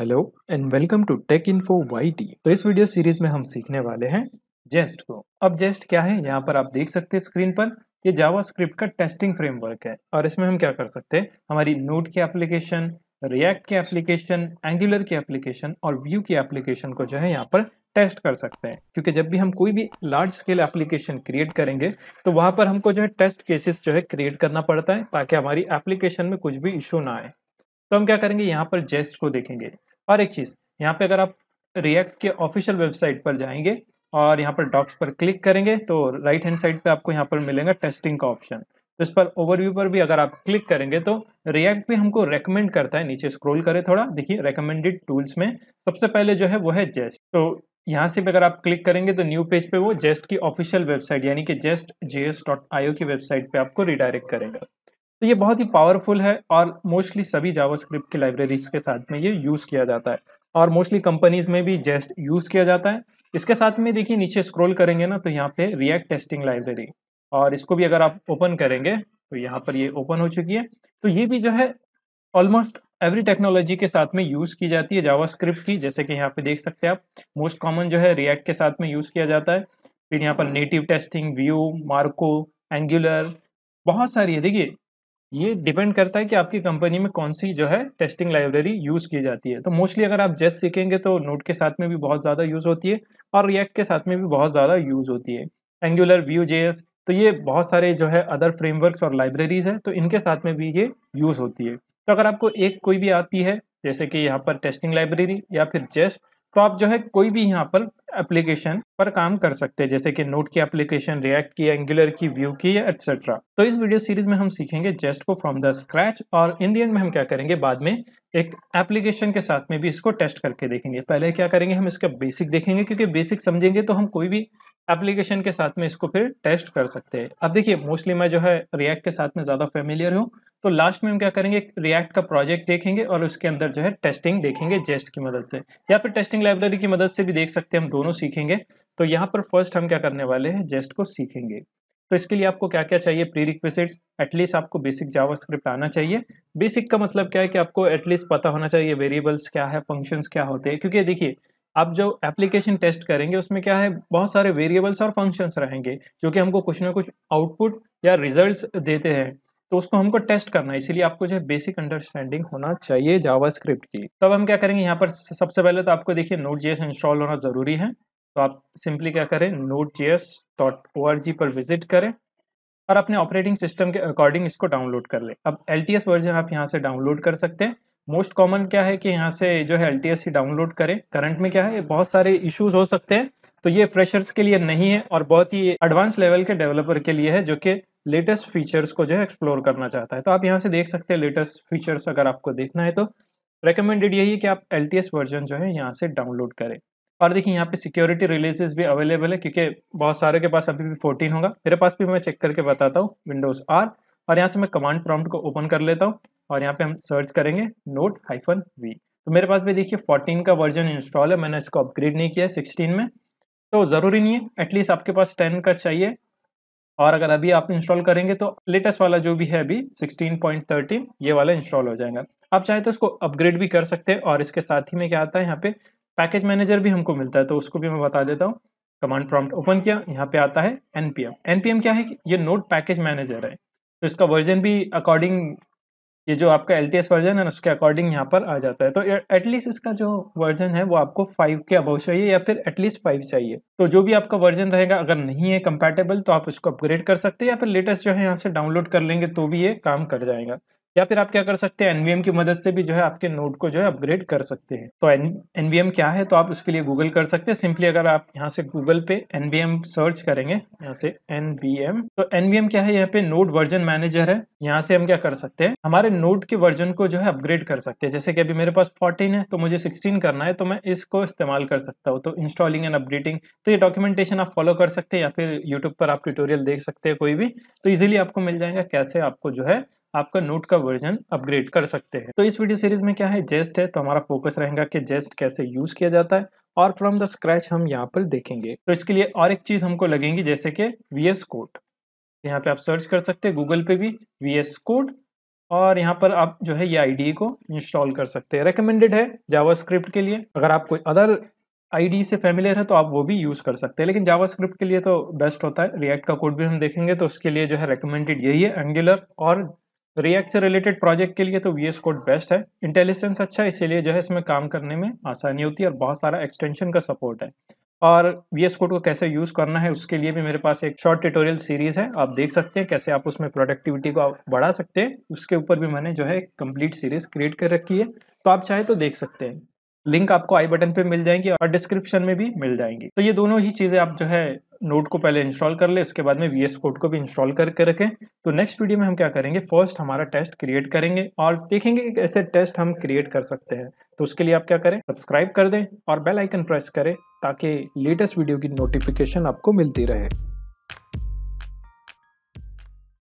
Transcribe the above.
hello and welcome to Tech Info Y T तो इस video series में हम सीखने वाले हैं जेस्ट को अब जेस्ट क्या है यहाँ पर आप देख सकते हैं स्क्रीन पर ये जावास्क्रिप्ट का टेस्टिंग फ्रेमवर्क है और इसमें हम क्या कर सकते हैं हमारी नोट की एप्लीकेशन रिएक्ट की एप्लीकेशन एंगुलर की एप्लीकेशन और व्यू की एप्लीकेशन को जो है यहाँ पर टेस्ट कर सकते हैं क्योंकि जब भी हम कोई भी लार्ज स्केल एप्लीकेशन क्रिएट करेंगे तो वहाँ पर हमको जो है टेस्ट केसेस जो है क्रिएट करना पड़ता है ताकि हमारी एप्लीकेशन में कुछ भी इशू ना आए तो हम क्या करेंगे यहाँ पर जेस्ट को देखेंगे और एक चीज़ यहाँ पे अगर आप रिएक्ट के ऑफिशियल वेबसाइट पर जाएंगे और यहाँ पर डॉक्स पर क्लिक करेंगे तो राइट हैंड साइड पे आपको यहाँ पर मिलेगा टेस्टिंग का ऑप्शन तो इस पर ओवरव्यू पर भी अगर आप क्लिक करेंगे तो रिएक्ट भी हमको रेकमेंड करता है नीचे स्क्रोल करें थोड़ा देखिए रेकमेंडेड टूल्स में सबसे पहले जो है वो है जेस्ट तो यहाँ से भी अगर आप क्लिक करेंगे तो न्यू पेज पे वो जेस्ट की ऑफिशियल वेबसाइट यानी कि जेस्ट जे की वेबसाइट पे आपको रिडायरेक्ट करेगा तो ये बहुत ही पावरफुल है और मोस्टली सभी जावास्क्रिप्ट की लाइब्रेरीज के साथ में ये यूज़ किया जाता है और मोस्टली कंपनीज में भी जेस्ट यूज़ किया जाता है इसके साथ में देखिए नीचे स्क्रॉल करेंगे ना तो यहाँ पे रिएक्ट टेस्टिंग लाइब्रेरी और इसको भी अगर आप ओपन करेंगे तो यहाँ पर ये ओपन हो चुकी है तो ये भी जो है ऑलमोस्ट एवरी टेक्नोलॉजी के साथ में यूज़ की जाती है स्क्रिप्ट की जैसे कि यहाँ पर देख सकते हैं आप मोस्ट कॉमन जो है रिएक्ट के साथ में यूज़ किया जाता है फिर यहाँ पर नेटिव टेस्टिंग व्यू मार्को एंगुलर बहुत सारी है देखिए ये डिपेंड करता है कि आपकी कंपनी में कौन सी जो है टेस्टिंग लाइब्रेरी यूज़ की जाती है तो मोस्टली अगर आप जेस सीखेंगे तो नोट के साथ में भी बहुत ज़्यादा यूज़ होती है और रिएक्ट के साथ में भी बहुत ज़्यादा यूज़ होती है एंगुलर व्यू जे तो ये बहुत सारे जो है अदर फ्रेमवर्क्स और लाइब्रेरीज हैं तो इनके साथ में भी ये यूज़ होती है तो अगर आपको एक कोई भी आती है जैसे कि यहाँ पर टेस्टिंग लाइब्रेरी या फिर जेस्ट तो आप जो है कोई भी यहाँ पर एप्लीकेशन पर काम कर सकते हैं जैसे कि नोट की एप्लीकेशन रिएक्ट की एंगुलर की व्यू की एक्सेट्रा तो इस वीडियो सीरीज में हम सीखेंगे जेस्ट को फ्रॉम द स्क्रैच और इन दी एंड में हम क्या करेंगे बाद में एक एप्लीकेशन के साथ में भी इसको टेस्ट करके देखेंगे पहले क्या करेंगे हम इसका बेसिक देखेंगे क्योंकि बेसिक समझेंगे तो हम कोई भी एप्लीकेशन के साथ में इसको फिर टेस्ट कर सकते हैं अब देखिए मोस्टली मैं जो है रिएक्ट के साथ में ज़्यादा फेमिलियर हूँ तो लास्ट में हम क्या करेंगे रिएक्ट का प्रोजेक्ट देखेंगे और उसके अंदर जो है टेस्टिंग देखेंगे जेस्ट की मदद से या फिर टेस्टिंग लाइब्रेरी की मदद से भी देख सकते हैं हम दोनों सीखेंगे तो यहाँ पर फर्स्ट हम क्या करने वाले हैं जेस्ट को सीखेंगे तो इसके लिए आपको क्या क्या चाहिए प्री रिक्वेसिट्स एटलीस्ट आपको बेसिक जावास्क्रिप्ट आना चाहिए बेसिक का मतलब क्या है कि आपको एटलीस्ट पता होना चाहिए वेरिएबल्स क्या है फंक्शंस क्या होते हैं क्योंकि देखिए आप जो एप्लीकेशन टेस्ट करेंगे उसमें क्या है बहुत सारे वेरिएबल्स और फंक्शंस रहेंगे जो कि हमको कुछ ना कुछ आउटपुट या रिजल्ट्स देते हैं तो उसको हमको टेस्ट करना है इसीलिए आपको जो है बेसिक अंडरस्टैंडिंग होना चाहिए जावास्क्रिप्ट की तब हम क्या करेंगे यहाँ पर सबसे पहले तो आपको देखिए नोट जी इंस्टॉल होना ज़रूरी है तो आप सिंपली क्या करें Node S dot O R G पर विजिट करें और अपने ऑपरेटिंग सिस्टम के अकॉर्डिंग इसको डाउनलोड कर लें अब एल वर्जन आप यहाँ से डाउनलोड कर सकते हैं मोस्ट कॉमन क्या है कि यहाँ से जो है एल डाउनलोड करें करंट में क्या है बहुत सारे इश्यूज हो सकते हैं तो ये फ्रेशर्स के लिए नहीं है और बहुत ही एडवांस लेवल के डेवलपर के लिए है जो कि लेटेस्ट फीचर्स को जो है एक्सप्लोर करना चाहता है तो आप यहाँ से देख सकते हैं लेटेस्ट फीचर्स अगर आपको देखना है तो रिकमेंडेड यही है कि आप एल वर्जन जो है यहाँ से डाउनलोड करें और देखिए यहाँ पे सिक्योरिटी रिलीजेस भी अवेलेबल है क्योंकि बहुत सारे के पास अभी भी 14 होगा मेरे पास भी मैं चेक करके बताता हूँ विंडोज़ आर और यहाँ से मैं कमांड प्रॉम्प्ट को ओपन कर लेता हूँ और यहाँ पे हम सर्च करेंगे नोट हाइफन वी तो मेरे पास भी देखिए 14 का वर्जन इंस्टॉल है मैंने इसको अपग्रेड नहीं किया है 16 में तो ज़रूरी नहीं है एटलीस्ट आपके पास 10 का चाहिए और अगर अभी आप इंस्टॉल करेंगे तो लेटेस्ट वाला जो भी है अभी 16.13 ये वाला इंस्टॉल हो जाएगा आप चाहे तो उसको अपग्रेड भी कर सकते हैं और इसके साथ ही में क्या आता है यहाँ पे पैकेज मैनेजर भी हमको मिलता है तो उसको भी मैं बता देता हूँ कमांड प्रॉम्प्ट ओपन किया यहाँ पे आता है एनपीएम एनपीएम क्या है कि ये नोट पैकेज मैनेजर है तो इसका वर्जन भी अकॉर्डिंग ये जो आपका एल वर्जन है उसके अकॉर्डिंग यहाँ पर आ जाता है तो एटलीस्ट इसका जो वर्जन है वो आपको फाइव के अबव चाहिए या फिर एटलीस्ट फाइव चाहिए तो जो भी आपका वर्जन रहेगा अगर नहीं है कंपेटेबल तो आप उसको अपग्रेड कर सकते हैं या फिर लेटेस्ट जो है यहाँ से डाउनलोड कर लेंगे तो भी ये काम कर जाएगा या फिर आप क्या कर सकते हैं एनवीएम की मदद से भी जो है आपके नोड को जो है अपग्रेड कर सकते हैं तो एनवीएम क्या है तो आप उसके लिए गूगल कर सकते हैं सिंपली अगर आप यहाँ से गूगल पे एनवीएम सर्च करेंगे यहाँ से एनवीएम तो एनवीएम क्या है यहाँ पे नोड वर्जन मैनेजर है यहाँ से हम क्या कर सकते हैं हमारे नोट के वर्जन को जो है अपग्रेड कर सकते हैं जैसे कि अभी मेरे पास फोर्टीन है तो मुझे सिक्सटीन करना है तो मैं इसको इस्तेमाल कर सकता हूँ तो इंस्टॉलिंग एंड अपडेटिंग तो ये डॉक्यूमेंटेशन आप फॉलो कर सकते हैं या फिर यूट्यूब पर आप ट्यूटोरियल देख सकते हैं कोई भी तो इजिली आपको मिल जाएगा कैसे आपको जो है आपका नोट का वर्जन अपग्रेड कर सकते हैं तो इस वीडियो सीरीज में क्या है जेस्ट है तो हमारा फोकस रहेगा कि जेस्ट कैसे यूज किया जाता है और फ्रॉम द स्क्रैच हम यहाँ पर देखेंगे तो इसके लिए और एक चीज हमको लगेंगी जैसे कि वी एस कोड यहाँ पे आप सर्च कर सकते हैं गूगल पे भी वी एस कोड और यहाँ पर आप जो है ये आई को इंस्टॉल कर सकते हैं रिकमेंडेड है स्क्रिप्ट के लिए अगर आप कोई अदर आई से फेमिलियर है तो आप वो भी यूज़ कर सकते हैं लेकिन स्क्रिप्ट के लिए तो बेस्ट होता है रिएक्ट का कोड भी हम देखेंगे तो उसके लिए जो है रिकमेंडेड यही है एंगुलर और रिएक्ट से रिलेटेड प्रोजेक्ट के लिए तो वी एस कोड बेस्ट है इंटेलिजेंस अच्छा है इसीलिए जो है इसमें काम करने में आसानी होती है और बहुत सारा एक्सटेंशन का सपोर्ट है और वी एस कोड को कैसे यूज़ करना है उसके लिए भी मेरे पास एक शॉर्ट ट्यूटोरियल सीरीज़ है आप देख सकते हैं कैसे आप उसमें प्रोडक्टिविटी को बढ़ा सकते हैं उसके ऊपर भी मैंने जो है कंप्लीट सीरीज़ क्रिएट कर रखी है तो आप चाहे तो देख सकते हैं लिंक आपको आई बटन पे मिल जाएंगी और डिस्क्रिप्शन में भी मिल जाएंगी तो ये दोनों ही चीज़ें आप जो है नोट को पहले इंस्टॉल कर ले उसके बाद में वी कोड को भी इंस्टॉल करके रखें तो नेक्स्ट वीडियो में हम क्या करेंगे फर्स्ट हमारा टेस्ट क्रिएट करेंगे और देखेंगे कि कैसे टेस्ट हम क्रिएट कर सकते हैं तो उसके लिए आप क्या करें सब्सक्राइब कर दें और बेल आइकन प्रेस करें ताकि लेटेस्ट वीडियो की नोटिफिकेशन आपको मिलती रहे